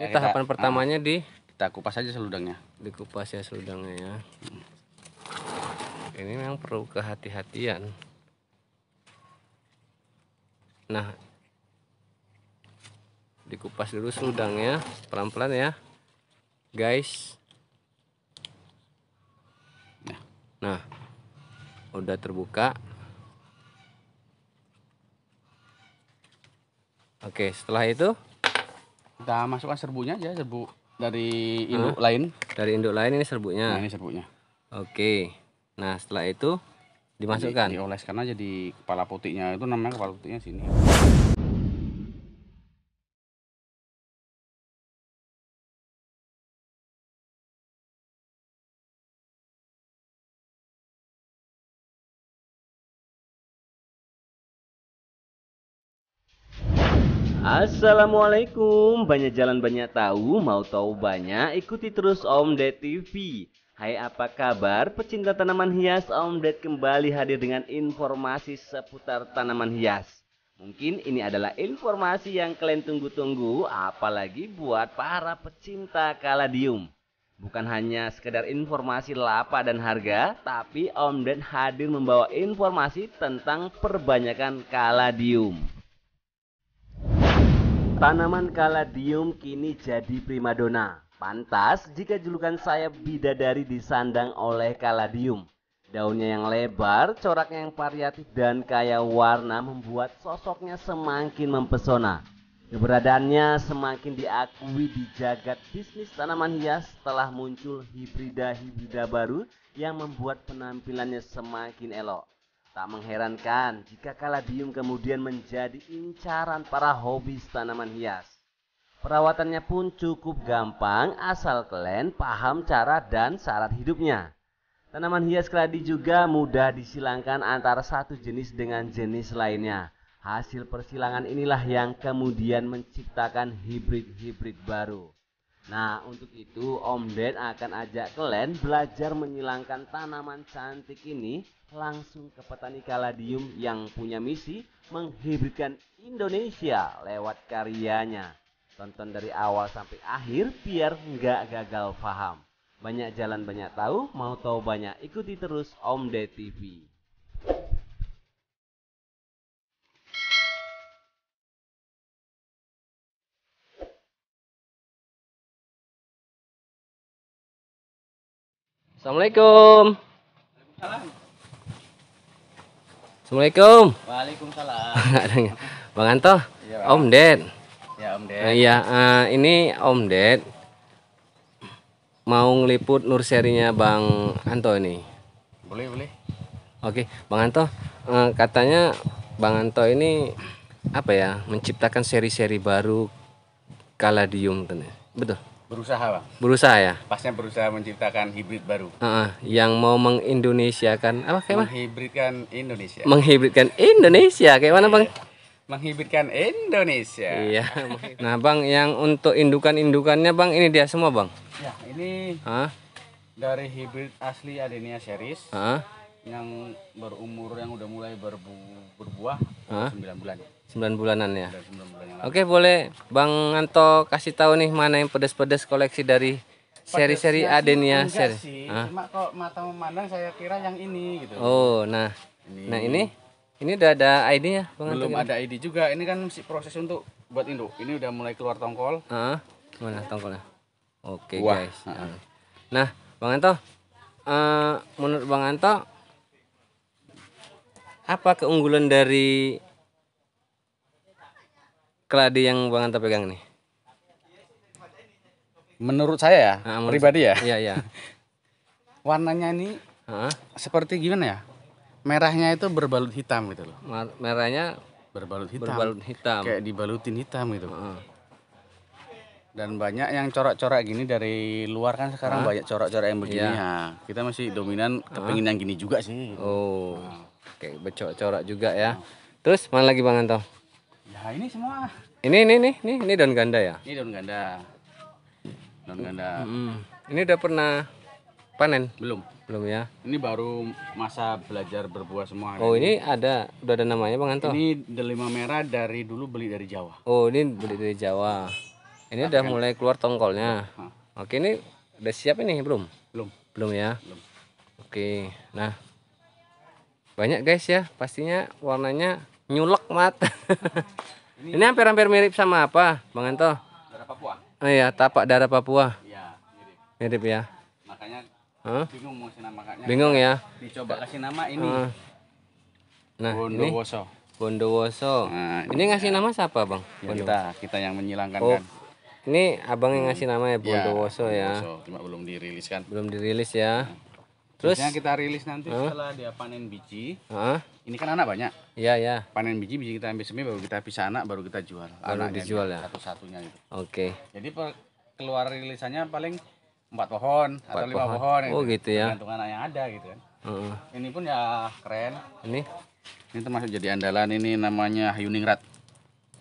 Ini ya, tahapan nah. pertamanya uh, di kita kupas aja seludangnya. Dikupas ya seludangnya ya. Hmm. Ini memang perlu kehati-hatian. Nah, dikupas dulu seludangnya pelan-pelan ya, guys. Nah, nah. udah terbuka. Oke, setelah itu kita masukkan serbunya aja, serbu dari induk lain. Dari induk lain ini serbunya. Nah, ini serbunya. Oke. Nah, setelah itu dimasukkan. Di, dioleskan aja di kepala putihnya. Itu namanya kepala putihnya sini. Assalamualaikum, banyak jalan banyak tahu, mau tahu banyak, ikuti terus Om Ded TV. Hai apa kabar pecinta tanaman hias, Om Ded kembali hadir dengan informasi seputar tanaman hias. Mungkin ini adalah informasi yang kalian tunggu-tunggu, apalagi buat para pecinta kaladium. Bukan hanya sekedar informasi lapa dan harga, tapi Om Ded hadir membawa informasi tentang perbanyakan kaladium. Tanaman kaladium kini jadi primadona. Pantas jika julukan saya bidadari disandang oleh kaladium. Daunnya yang lebar, coraknya yang variatif dan kaya warna membuat sosoknya semakin mempesona. Keberadaannya semakin diakui di jagat bisnis tanaman hias setelah muncul hibrida-hibrida baru yang membuat penampilannya semakin elok. Tak mengherankan jika kaladium kemudian menjadi incaran para hobi tanaman hias. Perawatannya pun cukup gampang asal kalian paham cara dan syarat hidupnya. Tanaman hias keladi juga mudah disilangkan antara satu jenis dengan jenis lainnya. Hasil persilangan inilah yang kemudian menciptakan hibrid-hibrid baru. Nah, untuk itu Om Ded akan ajak kalian belajar menyilangkan tanaman cantik ini langsung ke petani kaladium yang punya misi menghibridkan Indonesia lewat karyanya. Tonton dari awal sampai akhir biar nggak gagal paham. Banyak jalan banyak tahu, mau tahu banyak ikuti terus Om Ded TV. Assalamualaikum. Assalamualaikum. Waalaikumsalam. Bang Anto, iya, Bang. Om Ded. Ya Om Ded. Uh, iya, uh, ini Om Ded mau ngeliput nur serinya Bang Anto ini. Boleh, boleh. Oke, Bang Anto, uh, katanya Bang Anto ini apa ya, menciptakan seri-seri baru Kaladium tentunya. Betul. Berusaha bang. Berusaha ya. Pasnya berusaha menciptakan hibrid baru. Uh, yang mau mengindonesiakan apa kayak Menghibridkan Indonesia. Menghibridkan Indonesia kayak mana bang? Iya, menghibridkan Indonesia. Iya. nah bang, yang untuk indukan indukannya bang ini dia semua bang. Ya ini huh? dari hibrid asli Adenia series. Huh? Yang berumur yang udah mulai berbu berbuah huh? 9 bulan. 9 bulanan ya. Oke, boleh Bang Anto kasih tahu nih mana yang pedas-pedas koleksi dari seri-seri ya, Adenia ya, seri. ah. Cuma kok mata memandang saya kira yang ini gitu. Oh, nah. Ini. Nah, ini ini udah ada ID ya, Bang Belum Anto, ada ID juga. Ini kan masih proses untuk buat induk. Ini udah mulai keluar tongkol. Ah, mana tongkolnya? Oke, okay, guys. Ah. Nah, Bang Anto uh, menurut Bang Anto apa keunggulan dari keladi yang Bang Anta pegang nih? Menurut saya ya, nah, menurut pribadi saya. ya. Iya, iya. Warnanya ini Hah? seperti gimana ya? Merahnya itu berbalut hitam gitu loh. Merahnya berbalut hitam. Berbalut hitam. Kayak dibalutin hitam gitu. Uh. Dan banyak yang corak-corak gini dari luar kan sekarang Hah? banyak corak-corak yang begini ya. kita masih dominan kepingin yang gini juga sih. Oh. Nah. Kayak becok corak juga ya. Terus mana lagi Bang Anto? Ya ini semua. Ini ini nih nih ini daun ganda ya. Ini daun ganda. Daun ganda. Hmm. Ini udah pernah panen? Belum. Belum ya. Ini baru masa belajar berbuah semua. Oh, ini, ada udah ada namanya Bang Anto. Ini delima merah dari dulu beli dari Jawa. Oh, ini beli dari Jawa. Ini Tapi udah kan? mulai keluar tongkolnya. Hah. Oke, ini udah siap ini belum? Belum. Belum ya. Belum. Oke. Nah, banyak guys ya pastinya warnanya nyulek mat ini, ini hampir hampir mirip sama apa bang Anto? darah Papua oh, iya tapak darah Papua iya mirip mirip ya makanya huh? bingung mau kasih nama kaknya bingung ya dicoba kasih nama ini uh. nah Bondowoso ini Bondowoso nah, ini, ini iya. ngasih nama siapa bang ya, kita kita yang menyilangkan oh. kan ini abang yang ngasih nama ya iya, Bondowoso ya, Bondowoso. ya. cuma belum dirilis kan belum dirilis ya nah Terus yang kita rilis nanti huh? setelah dia panen biji. Huh? Ini kan anak banyak. Iya, iya. Panen biji biji kita ambil semi baru kita pisah anak baru kita jual. Baru anak dijual ya. Satu-satunya itu. Oke. Okay. Jadi keluar rilisannya paling empat pohon empat atau lima pohon. pohon oh gitu, gitu ya. Tergantung anak yang ada gitu kan. Uh. Ini pun ya keren. Ini ini termasuk jadi andalan ini namanya Hayuningrat.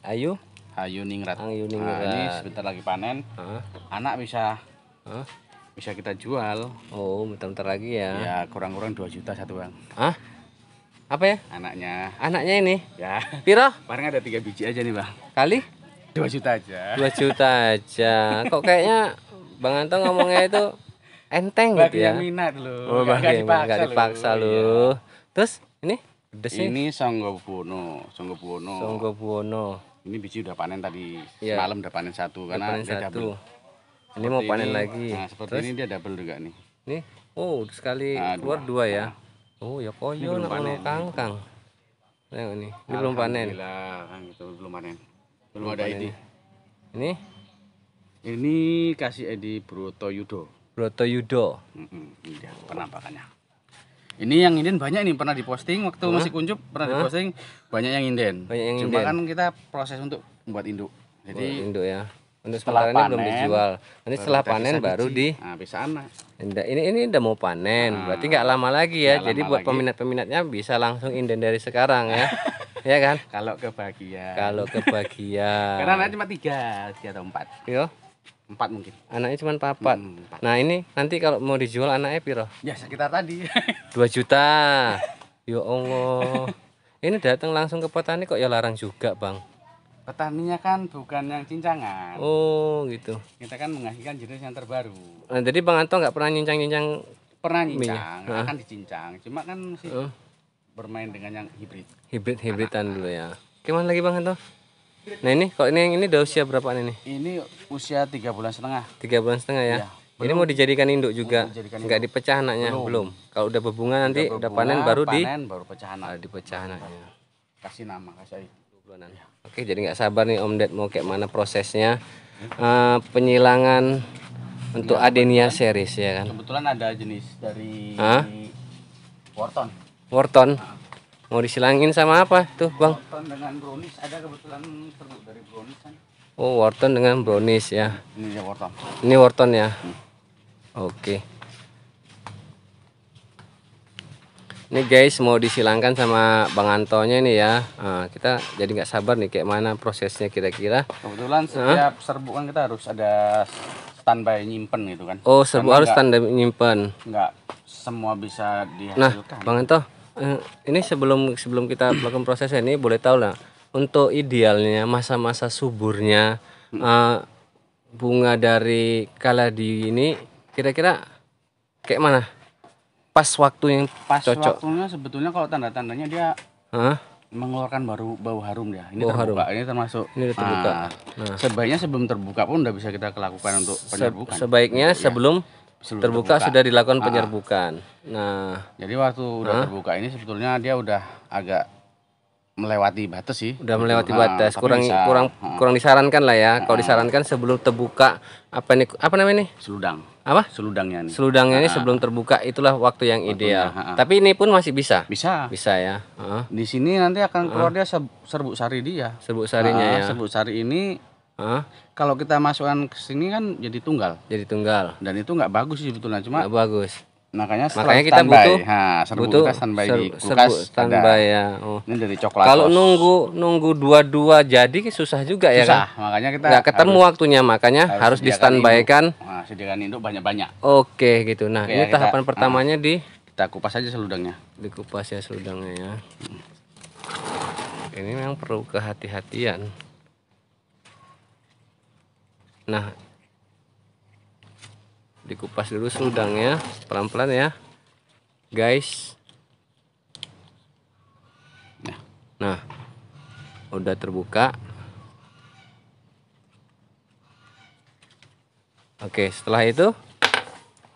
Ayu? Hayuningrat. Hayuningrat. Nah, ini sebentar lagi panen. Uh. Anak bisa uh bisa kita jual. Oh, bentar-bentar lagi ya. Ya, kurang-kurang 2 juta satu, Bang. Hah? Apa ya? Anaknya. Anaknya ini? Ya. Piro? Barang ada tiga biji aja nih, Bang. Kali? dua juta aja. dua juta aja. Kok kayaknya Bang Anto ngomongnya itu enteng gitu bagi gitu ya. Oh, bagi minat loh. Oh, gak, gak, dipaksa, gak dipaksa lu. Iya. Terus ini? Pedes ini Songgo Buono, Songgo Buono. Songgo Buono. Ini biji udah panen tadi. Ya. Malam udah panen satu udah karena panen satu ini mau panen ini, lagi nah, seperti Terus? ini dia double juga nih nih oh sekali nah, keluar dua, dua ya nah. oh ya koyo nak panen kangkang Nah, ini, ini belum panen. belum panen. Belum, ada ini. Ini? Ini kasih Edi Broto Yudo. Broto Yudo. Mm -mm, iya, penampakannya. Ini yang inden banyak nih pernah diposting waktu huh? masih kuncup pernah huh? diposting banyak yang inden. Banyak yang Cuma inden. kan kita proses untuk membuat induk. Jadi oh, induk ya. Untuk sementara ini belum dijual. Nanti setelah panen baru di. Nah, bisa anak. Ini ini udah mau panen, nah, berarti nggak lama lagi ya. Jadi buat peminat-peminatnya bisa langsung inden dari sekarang ya. ya kan? Kalau kebahagiaan. Kalau kebahagiaan. Karena anaknya cuma tiga, tiga atau empat. Yo. Empat mungkin. Anaknya cuma empat. Hmm, empat. Nah ini nanti kalau mau dijual anaknya piro? Ya sekitar tadi. Dua juta. Yo, ya Allah. Ini datang langsung ke petani kok ya larang juga bang petaninya kan bukan yang cincangan. Oh, gitu. Kita kan menghasilkan jenis yang terbaru. Nah, jadi Bang Anto nggak pernah cincang-cincang pernah cincang, nah, akan dicincang. Cuma kan masih oh. uh. bermain dengan yang hibrid. Hibrid hibridan dulu ya. Gimana lagi Bang Anto? Nah ini kok ini yang ini udah usia berapa ini? Ini usia tiga bulan setengah. Tiga bulan setengah ya. ya belum. ini mau dijadikan induk juga. Dijadikan Enggak induk. dipecah anaknya belum. belum. Kalau udah berbunga nanti udah, berbunga, udah panen baru panen, di panen baru pecah anak. Dipecah anaknya. Kasih nama kasih dua bulanan. Ya. Oke, jadi nggak sabar nih Om Ded mau kayak mana prosesnya uh, penyilangan ya, untuk iya, Adenia series ya kan. Kebetulan ada jenis dari Hah? Wharton. Wharton. Nah. Mau disilangin sama apa tuh, Bang? Wharton dengan brownies ada kebetulan seru dari brownies kan. Oh, Wharton dengan brownies ya. Ini ya Wharton. Ini Wharton ya. Hmm. Oke. Okay. Ini guys mau disilangkan sama Bang Antonya nih ya. Nah, kita jadi nggak sabar nih kayak mana prosesnya kira-kira. Kebetulan setiap huh? serbukan kita harus ada standby nyimpen gitu kan. Oh serbu harus standby nyimpen. Nggak semua bisa nah, dihasilkan. Nah Bang Anto, eh, ini sebelum sebelum kita melakukan prosesnya ini boleh tahu lah untuk idealnya masa-masa suburnya hmm. uh, bunga dari kaladi ini kira-kira kayak mana? pas waktu yang pas cocok. waktunya sebetulnya kalau tanda-tandanya dia Hah? mengeluarkan baru bau harum ya. Ini bau terbuka, harum. ini termasuk ini terbuka. Nah, nah. Sebaiknya sebelum terbuka pun udah bisa kita lakukan untuk penyerbukan. sebaiknya ya. sebelum terbuka, terbuka sudah dilakukan ah. penyerbukan. Nah, jadi waktu udah terbuka ini sebetulnya dia udah agak melewati batas sih. Udah melewati nah, batas. Kurang bisa, kurang ah. kurang disarankan lah ya. Kalau ah. disarankan sebelum terbuka apa ini apa namanya ini Seludang apa seludangnya nih. seludangnya ini ah. sebelum terbuka itulah waktu yang Waktunya, ideal ha ah, ah. tapi ini pun masih bisa bisa bisa ya ha. di sini nanti akan keluar dia serbuk sari dia serbuk sarinya ya serbuk sari ini ha. Kalau kita masukkan ke sini kan jadi tunggal. Jadi tunggal. Dan itu nggak bagus sih sebetulnya cuma. gak bagus makanya makanya kita standby. butuh ha, serbu butuh kita standby serbu, di kulkas serbu standby ya oh. ini dari coklat kalau nunggu nunggu dua-dua jadi susah juga ya susah. ya kan makanya kita nggak ketemu harus, waktunya makanya harus, harus di standby kan nah, sediakan induk banyak-banyak oke gitu nah oke, ini ya, tahapan kita, pertamanya nah, di kita kupas aja seludangnya dikupas ya seludangnya ya ini memang perlu kehati-hatian nah dikupas dulu seludangnya pelan-pelan ya guys nah. nah udah terbuka Oke, setelah itu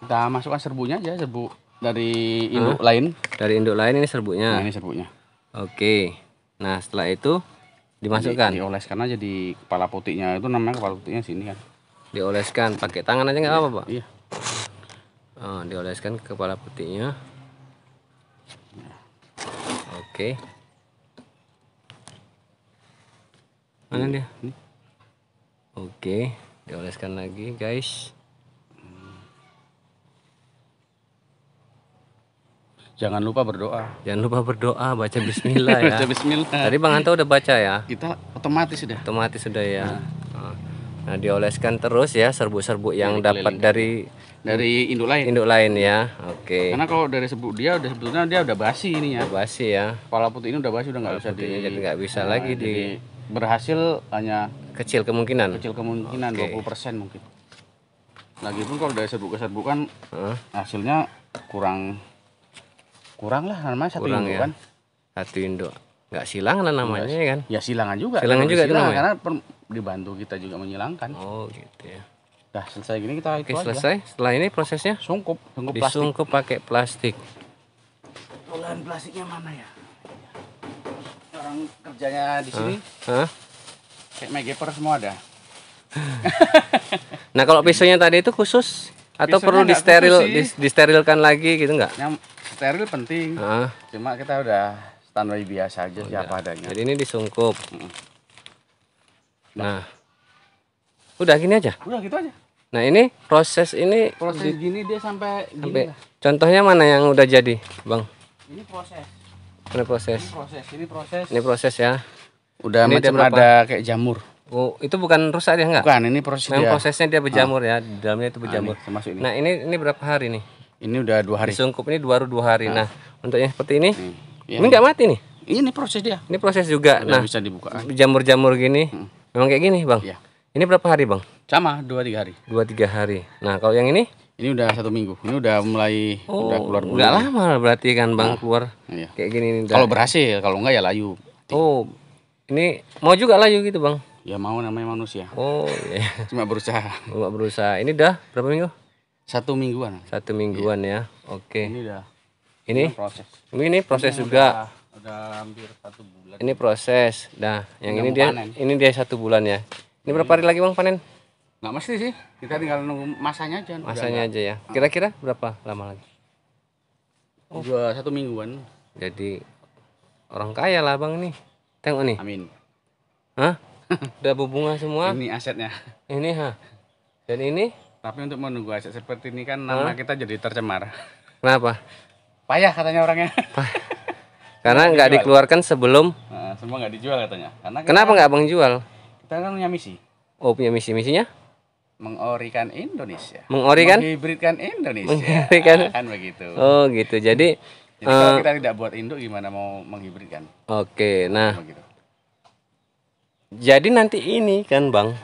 kita masukkan serbunya aja, serbu dari induk lain. Dari induk lain ini serbunya. Nah, ini serbunya. Oke. Nah, setelah itu dimasukkan. jadi, dioleskan aja di kepala putihnya. Itu namanya kepala putihnya sini kan. Dioleskan pakai tangan aja nggak apa-apa, Pak? Iya. Oh, ah, dioleskan ke kepala putihnya oke okay. mana dia oke okay. dioleskan lagi guys jangan lupa berdoa. Jangan lupa berdoa, baca bismillah ya. baca bismillah. Tadi Bang Anto udah baca ya? Kita otomatis sudah. Otomatis sudah ya. Nah, ah. nah dioleskan terus ya serbuk-serbuk yang dapat dari dari induk lain induk lain ya oke okay. karena kalau dari sebut dia udah sebetulnya dia udah basi ini ya basi ya kepala putih ini udah basi udah nggak bisa di jadi nggak bisa nah, lagi di berhasil hanya kecil kemungkinan kecil kemungkinan dua puluh persen mungkin lagi pun kalau dari serbuk ke serbuk kan huh? hasilnya kurang kurang lah namanya satu kurang induk ya. kan satu induk nggak silangan namanya ya kan ya silangan juga silangan juga silangan, itu namanya karena dibantu kita juga menyilangkan oh gitu ya Nah selesai gini kita Oke, itu selesai. Aja. Setelah ini prosesnya sungkup, sungkup plastik. Disungkup pakai plastik. Olahan plastiknya mana ya? Orang kerjanya di sini. Hah? Huh? Kayak megaper semua ada. nah kalau pisaunya tadi itu khusus atau Pisaunya perlu disteril disterilkan lagi gitu nggak? Yang steril penting. Huh? Cuma kita udah standby biasa aja oh, siapa iya. adanya. Jadi ini disungkup. Nah. nah. Udah gini aja. Udah gitu aja. Nah, ini proses ini proses di, gini dia sampai sampai gini Contohnya mana yang udah jadi, Bang? Ini proses. Ini proses. Ini proses, ini proses. Ini proses ya. Udah ini macam ada kayak jamur. Oh, itu bukan rusak ya enggak? Bukan, ini proses dia. prosesnya dia berjamur ah. ya, di dalamnya itu ah, berjamur. Ah, ini, Nah, ini ini berapa hari nih? Ini udah dua hari. Sungkup ini baru dua hari. Nah, nah untuk yang seperti ini, hmm. ini nggak mati nih. Ini proses dia. Ini proses juga. Udah nah, bisa dibuka. Jamur-jamur gini, hmm. memang kayak gini, bang. Ya. Ini berapa hari bang? Sama dua tiga hari. Dua tiga hari. Nah kalau yang ini? Ini udah satu minggu. Ini udah mulai oh, udah keluar. Udahlah, lama berarti kan bang nah, keluar. Iya. Kayak gini nih. Kalau berhasil, kalau enggak ya layu. Oh ini mau juga layu gitu bang? Ya mau namanya manusia. Oh iya. Cuma berusaha. Cuma berusaha. Ini dah berapa minggu? Satu mingguan. Satu mingguan iya. ya. Oke. Ini dah. Ini, ini proses. Ini proses ini juga. Udah, udah hampir satu bulan. Ini proses. Dah. yang udah ini dia panen. ini dia satu bulan ya. Ini berapa hari lagi bang panen? Nggak mesti sih, kita tinggal nunggu masanya aja. Masanya aja ya. Kira-kira berapa lama lagi? Oh. Dua satu mingguan. Jadi orang kaya lah bang ini. Tengok nih. Amin. Hah? Udah bunga semua. ini asetnya. Ini ha. Dan ini? Tapi untuk menunggu aset seperti ini kan nama huh? kita jadi tercemar. Kenapa? Payah katanya orangnya. Karena nggak dikeluarkan sebelum. Nah, semua nggak dijual katanya. Karena Kenapa nggak bang jual? Kita kan punya misi. Oh punya misi misinya? Mengorikan Indonesia. Mengorikan? Menghibridkan Indonesia. Menghibridkan. Ah, kan begitu. Oh gitu. Jadi. Jadi uh, kalau eh, kita tidak buat induk gimana mau menghibridkan? Oke. Okay, nah. Kan begitu. Jadi nanti ini kan bang,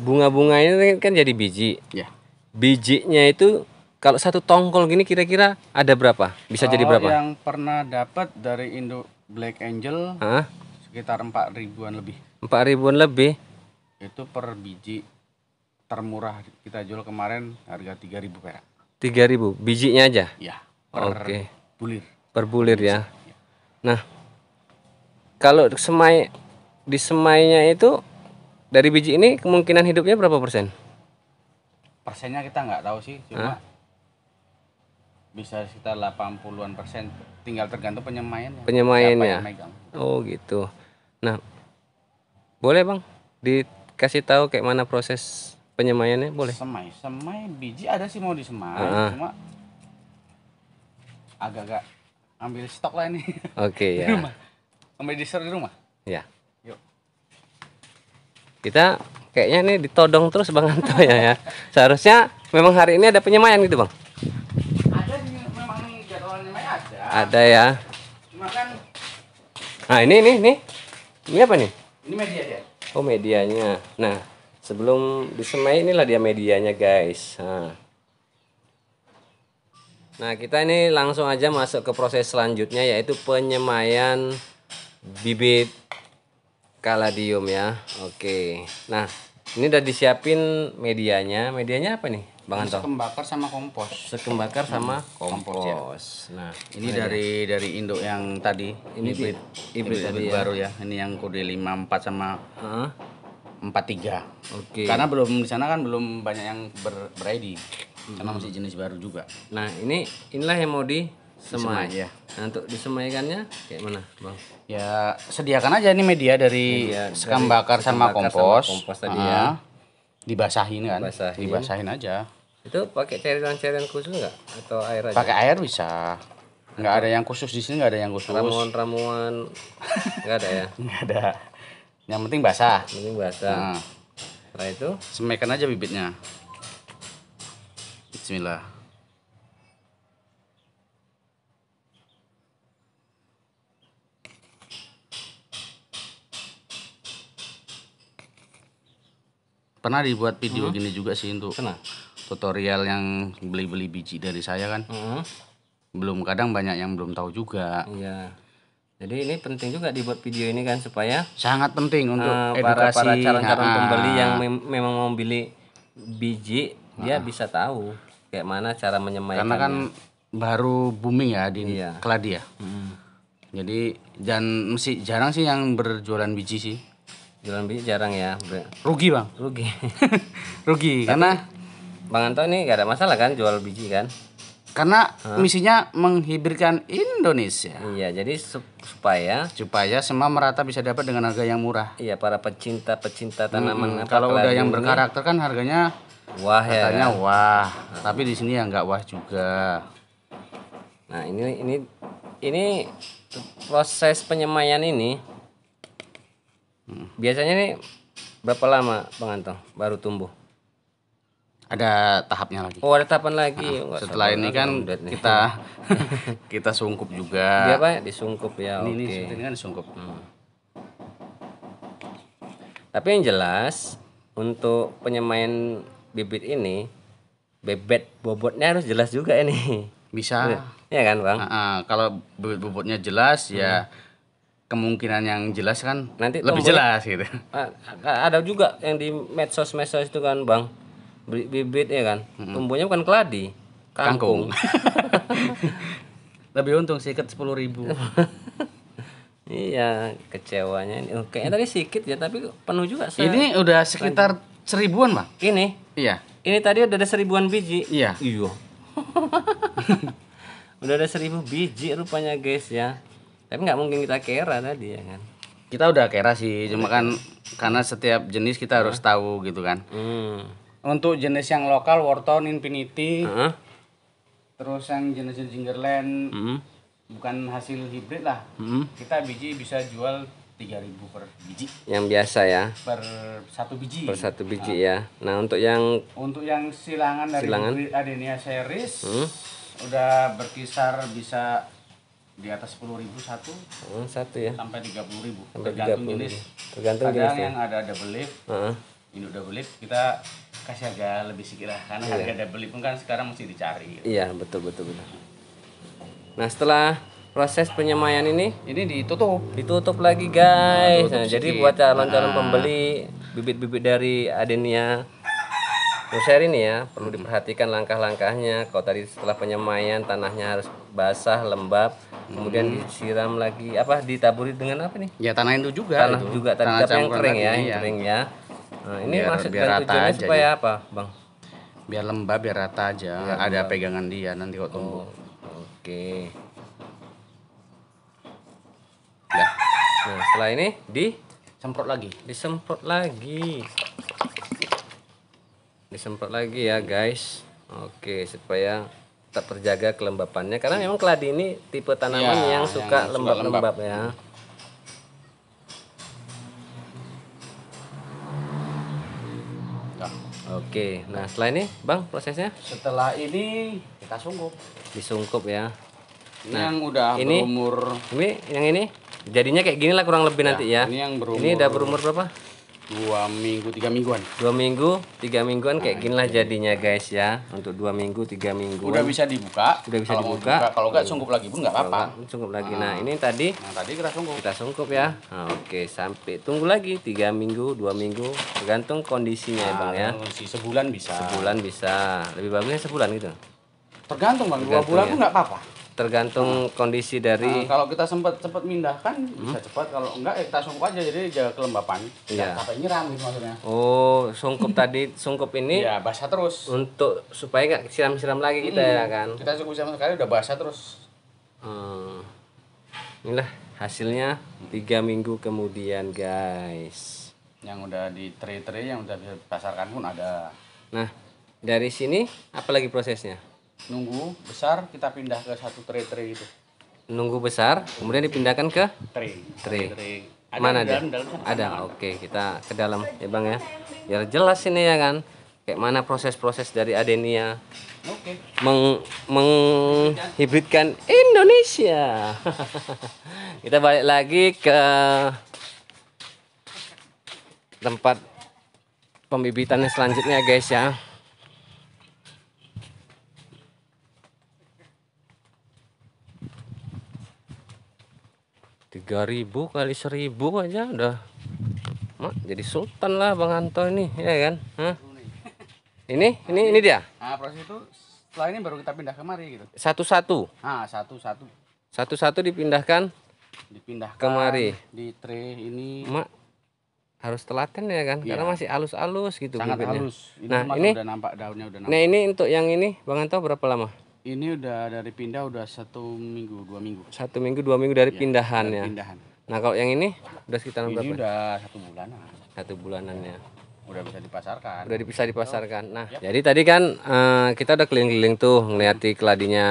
bunga-bunganya kan jadi biji. Ya. Bijinya itu kalau satu tongkol gini kira-kira ada berapa? Bisa kalau jadi berapa? Yang pernah dapat dari induk Black Angel Hah? sekitar empat ribuan lebih empat ribuan lebih itu per biji termurah kita jual kemarin harga tiga ribu perak tiga ribu bijinya aja ya per oke bulir per bulir ya. ya nah kalau semai di semainya itu dari biji ini kemungkinan hidupnya berapa persen persennya kita nggak tahu sih cuma Hah? bisa sekitar 80-an persen tinggal tergantung penyemaiannya penyemaiannya oh gitu nah boleh bang, dikasih tahu kayak mana proses penyemaiannya boleh? Semai, semai biji ada sih mau disemai, uh -huh. cuma agak-agak ambil stok lah ini. Oke okay, ya. Di rumah. Ambil di di rumah. Ya. Yuk. Kita kayaknya ini ditodong terus bang Anto ya ya. Seharusnya memang hari ini ada penyemaian gitu bang. Ada memang jadwal jadwalnya ada. Ada ya. Cuma kan. Nah ini ini ini ini apa nih? Ini medianya. Oh, medianya. Nah, sebelum disemai inilah dia medianya, guys. Nah. Nah, kita ini langsung aja masuk ke proses selanjutnya yaitu penyemaian bibit kaladium ya. Oke. Nah, ini udah disiapin medianya. Medianya apa nih? Bang Anto. Sekembakar sama kompos. Sekembakar sama kompos. Ya. kompos ya. Nah, ini Mereka. dari dari induk yang tadi, ini hibrid hibrid, ya. baru ya. Ini yang kode 54 sama empat huh 43. Oke. Okay. Karena belum di sana kan belum banyak yang ber, beredi. Hmm. Karena masih jenis baru juga. Nah, ini inilah yang mau di semai. semai ya. Nah, untuk disemaikannya kayak mana, Bang? Ya, sediakan aja ini media dari media, sekam bakar sama kompos. Sama kompos tadi uh -huh. ya. Dibasahin kan? Dibasahin, Dibasahin aja itu pakai cairan-cairan khusus nggak atau air aja pakai air bisa nggak ada yang khusus di sini nggak ada yang khusus ramuan-ramuan nggak ada ya nggak ada yang penting basah yang penting basah nah. setelah itu semaikan aja bibitnya Bismillah pernah dibuat video hmm. gini juga sih untuk pernah tutorial yang beli-beli biji dari saya kan. Mm -hmm. Belum kadang banyak yang belum tahu juga. Iya. Jadi ini penting juga dibuat video ini kan supaya sangat penting untuk uh, para, para calon-calon nah, pembeli yang mem memang mau beli biji nah, dia ah. bisa tahu kayak mana cara menyemai Karena kan baru booming ya di iya. Keladi ya. Hmm. Jadi dan mesti jarang sih yang berjualan biji sih. Jualan biji jarang ya. Rugi, Bang. Rugi. Rugi Tapi, karena Bang Anto ini gak ada masalah kan jual biji kan? Karena Hah? misinya menghibirkan Indonesia. Iya, jadi supaya supaya semua merata bisa dapat dengan harga yang murah. Iya, para pecinta pecinta tanaman. -hmm. Kalau udah yang berkarakter kan harganya wah ya. Katanya kan? wah, nah. tapi di sini ya nggak wah juga. Nah ini ini ini proses penyemaian ini hmm. biasanya nih berapa lama pengantong baru tumbuh? ada tahapnya lagi. Oh, ada tahapan lagi. Nah, setelah ini kan kita kita sungkup juga. Di iya, apa? Disungkup ya. Ini, ini, ini kan disungkup. Hmm. Tapi yang jelas untuk penyemaian bibit ini bebet bobotnya harus jelas juga ini. Bisa. Iya kan, Bang? Uh, uh, kalau bebet bobotnya jelas ya hmm. ya kemungkinan yang jelas kan nanti lebih ya. jelas gitu. Ah, ada juga yang di medsos-medsos itu kan, Bang bibit ya kan hmm. tumbuhnya bukan keladi kangkung, kangkung. lebih untung sikat sepuluh ribu iya kecewanya oh, kayaknya tadi sikit ya tapi penuh juga se- ini udah sekitar seribuan bang ini iya ini tadi udah ada seribuan biji iya iya udah ada seribu biji rupanya guys ya tapi nggak mungkin kita kera tadi ya kan kita udah kera sih cuma kan karena setiap jenis kita harus tahu gitu kan hmm. Untuk jenis yang lokal Warton Infinity. Uh -huh. Terus yang jenis Jingerland, Uh mm-hmm. -huh. Bukan hasil hibrid lah. Uh mm-hmm. -huh. Kita biji bisa jual 3000 per biji. Yang biasa ya. Per satu biji. Per satu biji ah. ya. Nah, untuk yang untuk yang silangan dari silangan. Adenia series uh-huh. udah berkisar bisa di atas sepuluh ribu satu. Oh, satu ya. Sampai puluh ribu tergantung 30 jenis. Tergantung Kadang jenis. Ya? yang ya? ada double leaf. Uh -huh. Ini double leaf kita kasih agak lebih sedikit lah karena yeah. harga double pun kan sekarang mesti dicari. Iya Iya betul betul betul. Nah setelah proses penyemaian ini ini ditutup ditutup lagi guys nah, nah jadi buat calon-calon nah. pembeli bibit-bibit dari adenia Nuseri ini ya perlu diperhatikan langkah-langkahnya. Kalau tadi setelah penyemaian tanahnya harus basah, lembab, kemudian hmm. disiram lagi apa ditaburi dengan apa nih? Ya tanah itu juga. Tanah itu. juga tanah yang ya, iya. kering ya, yang kering ya. Nah, ini biar, maksud biar rata aja supaya apa, Bang? Biar lembab, biar rata aja. Ya, ada lembab. pegangan dia nanti kok tumbuh. Oh, Oke. Okay. Nah, setelah ini di semprot lagi. Disemprot lagi. Disemprot lagi ya, guys. Oke, okay, supaya tetap terjaga kelembapannya karena memang keladi ini tipe tanaman ya, yang suka lembab-lembab lembab, ya. Oke, nah setelah ini bang prosesnya? Setelah ini kita sungkup. Disungkup ya. Ini nah, yang udah ini, berumur. Ini yang ini jadinya kayak gini lah kurang lebih ya, nanti ya. Ini yang berumur. Ini udah berumur berapa? dua minggu tiga mingguan dua minggu tiga mingguan kayak gini lah jadinya guys ya untuk dua minggu tiga minggu udah bisa dibuka udah bisa kalau dibuka buka, kalau nggak sungkup lagi pun nggak apa-apa sungkup lagi ah. nah, ini tadi nah, tadi kita sungkup kita sungkup ya nah, oke sampai tunggu lagi tiga minggu dua minggu tergantung kondisinya nah, ya bang ya ah, kondisi sebulan bisa sebulan bisa lebih bagusnya sebulan gitu tergantung bang tergantung, dua bulan ya. pun nggak apa-apa tergantung kondisi dari nah, kalau kita sempat cepat mindahkan hmm? bisa cepat kalau enggak ya kita sungkup aja jadi jaga kelembapan ya. sampai nyiram gitu maksudnya oh sungkup tadi sungkup ini ya basah terus untuk supaya nggak siram-siram lagi kita ya hmm. ya kan kita sungkup sama sekali udah basah terus hmm. inilah hasilnya tiga minggu kemudian guys yang udah di tray-tray yang udah dipasarkan pun ada nah dari sini apalagi prosesnya nunggu besar kita pindah ke satu tray-tray itu nunggu besar kemudian dipindahkan ke tray tray, tray. Ada mana dia dalam, dalam ada oke kita ke dalam ya bang ya biar jelas ini ya kan kayak mana proses-proses dari Adenia okay. meng menghibridkan Indonesia kita balik lagi ke tempat pembibitannya selanjutnya guys ya 3000 kali 1000 aja udah Mak, jadi sultan lah Bang Anto ini, ya kan? Hah? Ini, ini, ini dia. Nah, proses itu setelah ini baru kita pindah kemari gitu. Satu-satu. Ah, satu-satu. Satu-satu dipindahkan. dipindahkan kemari. Di tray ini. Mak, harus telaten ya kan? Iya. Karena masih halus-halus gitu. Sangat halus. Ini nah, ini udah nampak daunnya udah nah, nampak. Nah, ini untuk yang ini Bang Anto berapa lama? Ini udah dari pindah udah satu minggu dua minggu. Satu minggu dua minggu dari ya, pindahan ya. Pindahan. Nah kalau yang ini udah sekitar ini berapa? Ini udah satu bulanan. Satu bulanannya Udah bisa dipasarkan. Udah bisa dipasarkan. Nah ya. jadi tadi kan uh, kita udah keliling-keliling tuh ngeliati keladinya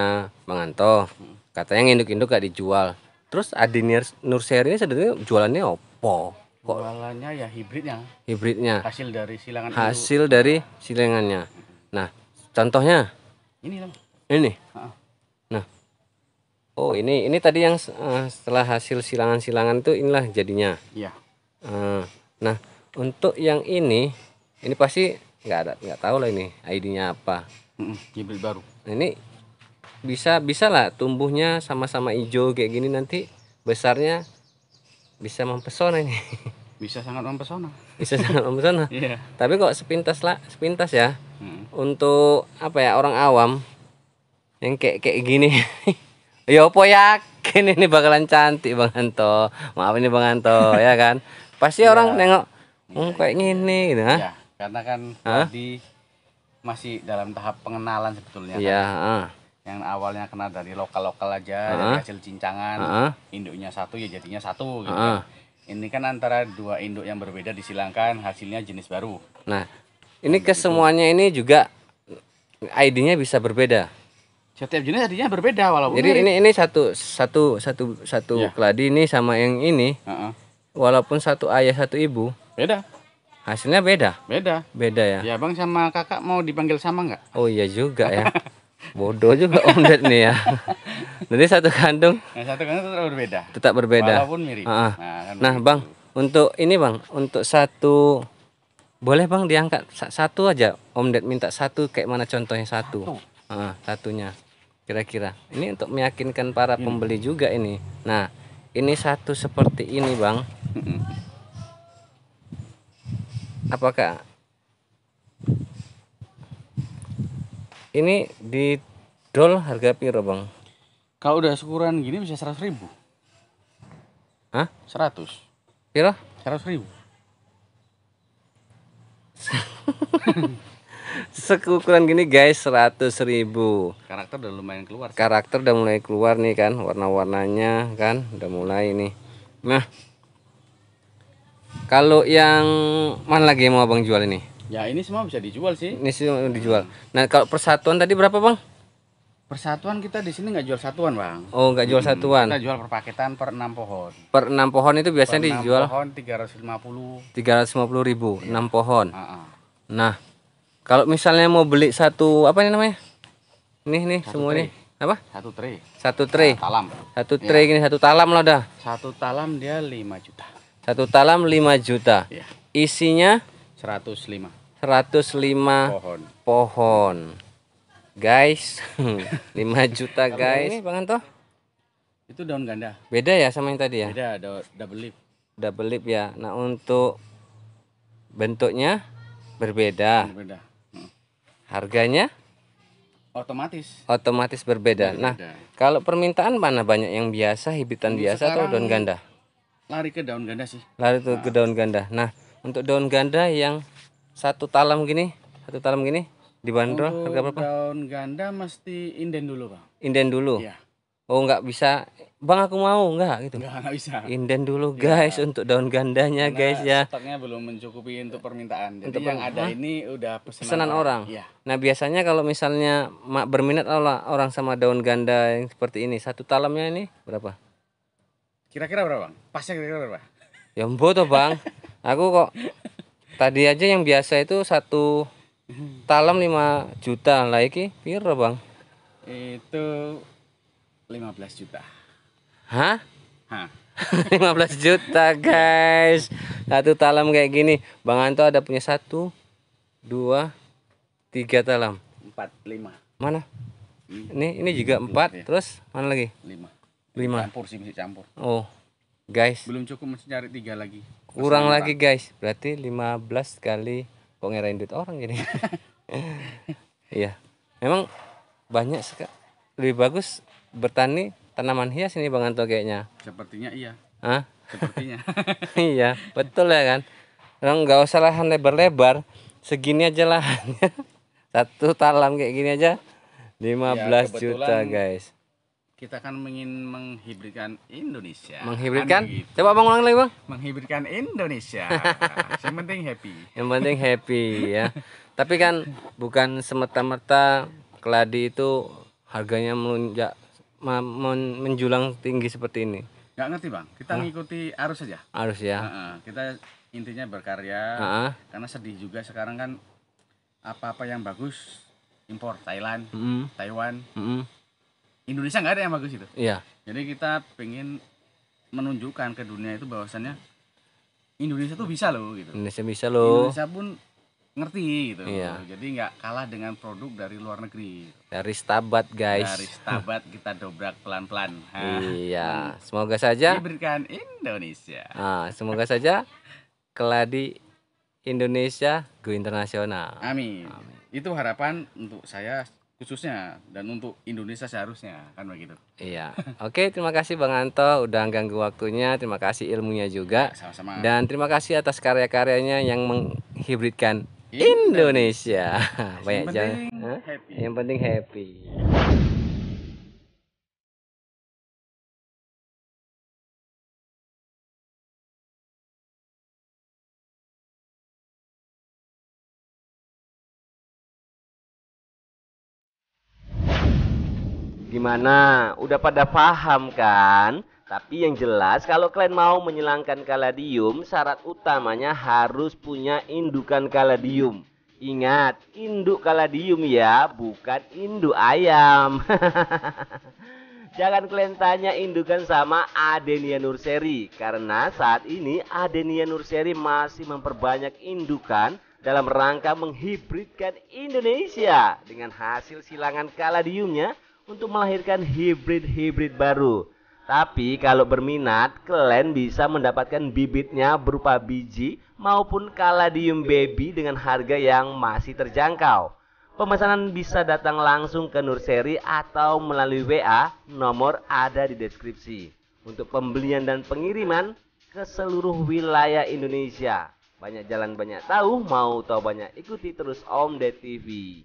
Bang Anto. Katanya induk-induk gak dijual. Terus Adi Nurseri ini sebenarnya jualannya opo? Kok? Jualannya ya hibridnya. Hibridnya. Hasil dari silangan. Hasil itu. dari silangannya. Nah contohnya? Ini lah ini nah oh ini ini tadi yang uh, setelah hasil silangan-silangan itu inilah jadinya iya uh, nah untuk yang ini ini pasti nggak ada nggak tahu lah ini ID-nya apa mm baru nah, ini bisa bisa lah tumbuhnya sama-sama hijau kayak gini nanti besarnya bisa mempesona ini bisa sangat mempesona bisa sangat mempesona yeah. tapi kok sepintas lah sepintas ya hmm. untuk apa ya orang awam yang kayak kayak gini ya apa yakin ini bakalan cantik bang Anto maaf ini bang Anto ya kan pasti ya, orang nengok ya, oh, kayak ya, gini gitu ya, karena kan tadi masih dalam tahap pengenalan sebetulnya ya kan? uh. yang awalnya kena dari lokal lokal aja uh. hasil cincangan uh. induknya satu ya jadinya satu gitu uh. kan? ini kan antara dua induk yang berbeda disilangkan hasilnya jenis baru nah ini kesemuanya gitu. ini juga ID-nya bisa berbeda setiap jenis tadinya berbeda walaupun Jadi ini ini satu satu satu satu ya. keladi ini sama yang ini. Uh -uh. Walaupun satu ayah satu ibu. Beda. Hasilnya beda. Beda. Beda ya. Ya bang sama kakak mau dipanggil sama nggak? Oh iya juga ya. Bodoh juga Om Ded nih ya. Jadi satu kandung. Nah, satu kandung tetap berbeda. Tetap berbeda. Walaupun mirip. Uh -uh. Nah, kan nah bang untuk ini bang untuk satu boleh bang diangkat satu aja Om Ded minta satu kayak mana contohnya satu. satu. Uh, satunya kira-kira ini untuk meyakinkan para iya. pembeli juga ini nah ini satu seperti ini bang apakah ini di dol harga piro bang kalau udah sekuran gini bisa seratus ribu Hah? seratus piro seratus ribu sekukuran gini guys 100 ribu karakter udah lumayan keluar sih. karakter udah mulai keluar nih kan warna-warnanya kan udah mulai nih nah kalau yang mana lagi mau abang jual ini ya ini semua bisa dijual sih ini semua dijual nah kalau persatuan tadi berapa bang persatuan kita di sini nggak jual satuan bang oh nggak jual hmm, satuan kita jual perpaketan per enam pohon per enam pohon itu biasanya dijual tiga ratus lima puluh tiga ratus lima puluh ribu iya. enam yeah. pohon uh -uh. nah kalau misalnya mau beli satu apa ini namanya? Nih nih semua tray. nih. Apa? Satu tray. Satu tray. Ah, ya. satu talam. Satu tray ya. ini satu talam loh dah. Satu talam dia 5 juta. Satu talam 5 juta. Ya. Isinya 105. 105 pohon. Pohon. Guys, 5 juta guys. Ini Bang Anto? Itu daun ganda. Beda ya sama yang tadi ya? Beda, double leaf. Double leaf ya. Nah, untuk bentuknya berbeda. Berbeda harganya otomatis otomatis berbeda. Nah, berbeda. Nah, kalau permintaan mana banyak yang biasa hibitan Ini biasa atau daun ganda? Lari ke daun ganda sih. Lari nah. ke daun ganda. Nah, untuk daun ganda yang satu talam gini, satu talam gini dibanderol harga berapa? Daun ganda mesti inden dulu, Bang. Inden dulu. Iya. Oh, nggak bisa Bang aku mau enggak gitu? Nggak, nggak bisa. Inden dulu iya. guys ya. untuk daun gandanya Karena guys ya. Stoknya belum mencukupi untuk permintaan. Jadi untuk yang ada ini udah pesanan, pesanan orang. Ya. Nah biasanya kalau misalnya mak berminat orang sama daun ganda yang seperti ini, satu talamnya ini berapa? Kira-kira berapa bang? Pasnya kira-kira berapa? Ya mbo toh bang. aku kok tadi aja yang biasa itu satu talam 5 juta lah iki piro bang? Itu 15 juta. Hah? Hah? belas juta guys satu talam kayak gini Bang Anto ada punya satu dua tiga talam empat lima mana hmm. ini ini juga empat ya. terus mana lagi lima lima campur sih masih campur oh guys belum cukup masih cari tiga lagi kurang lagi guys berarti lima belas kali kok ngerain duit orang jadi iya memang banyak sekali lebih bagus bertani tanaman hias ini Bang Anto kayaknya. Sepertinya iya. Hah? Sepertinya. iya, betul ya kan. Orang nah, nggak usah lahan lebar-lebar, segini aja lahannya. Satu talam kayak gini aja 15 ya, juta, guys. Kita kan ingin menghibridkan Indonesia. Menghibridkan? Kan gitu. Coba Bang ulang lagi, Bang. Menghibridkan Indonesia. Yang penting happy. Yang penting happy ya. Tapi kan bukan semata-mata keladi itu harganya melonjak menjulang tinggi seperti ini? Gak ngerti bang, kita Hah? ngikuti arus saja. Arus ya. Uh -uh. Kita intinya berkarya. Uh -uh. Karena sedih juga sekarang kan apa-apa yang bagus impor Thailand, mm -hmm. Taiwan, mm -hmm. Indonesia nggak ada yang bagus itu. Iya. Jadi kita pengen menunjukkan ke dunia itu bahwasannya Indonesia tuh bisa loh gitu. Indonesia bisa loh. Indonesia pun ngerti gitu. Iya. Jadi nggak kalah dengan produk dari luar negeri. Dari Stabat guys. Dari Stabat kita dobrak pelan-pelan. iya. Semoga saja diberikan Indonesia. Ah, semoga saja keladi Indonesia go internasional. Amin. Amin. Itu harapan untuk saya khususnya dan untuk Indonesia seharusnya kan begitu. Iya. Oke, terima kasih Bang Anto udah ganggu waktunya. Terima kasih ilmunya juga. Sama-sama. Dan terima kasih atas karya-karyanya yang menghibridkan Indonesia. Indonesia. Banyak jalan. happy. Yang penting happy. Gimana? Udah pada paham kan? Tapi yang jelas kalau kalian mau menyilangkan kaladium syarat utamanya harus punya indukan kaladium. Ingat, induk kaladium ya, bukan induk ayam. Jangan kalian tanya indukan sama Adenia Nurseri karena saat ini Adenia Nurseri masih memperbanyak indukan dalam rangka menghibridkan Indonesia dengan hasil silangan kaladiumnya untuk melahirkan hibrid-hibrid baru. Tapi kalau berminat, kalian bisa mendapatkan bibitnya berupa biji maupun Kaladium baby dengan harga yang masih terjangkau. Pemesanan bisa datang langsung ke nursery atau melalui WA, nomor ada di deskripsi. Untuk pembelian dan pengiriman ke seluruh wilayah Indonesia. Banyak jalan banyak tahu, mau tahu banyak ikuti terus Om Ded TV.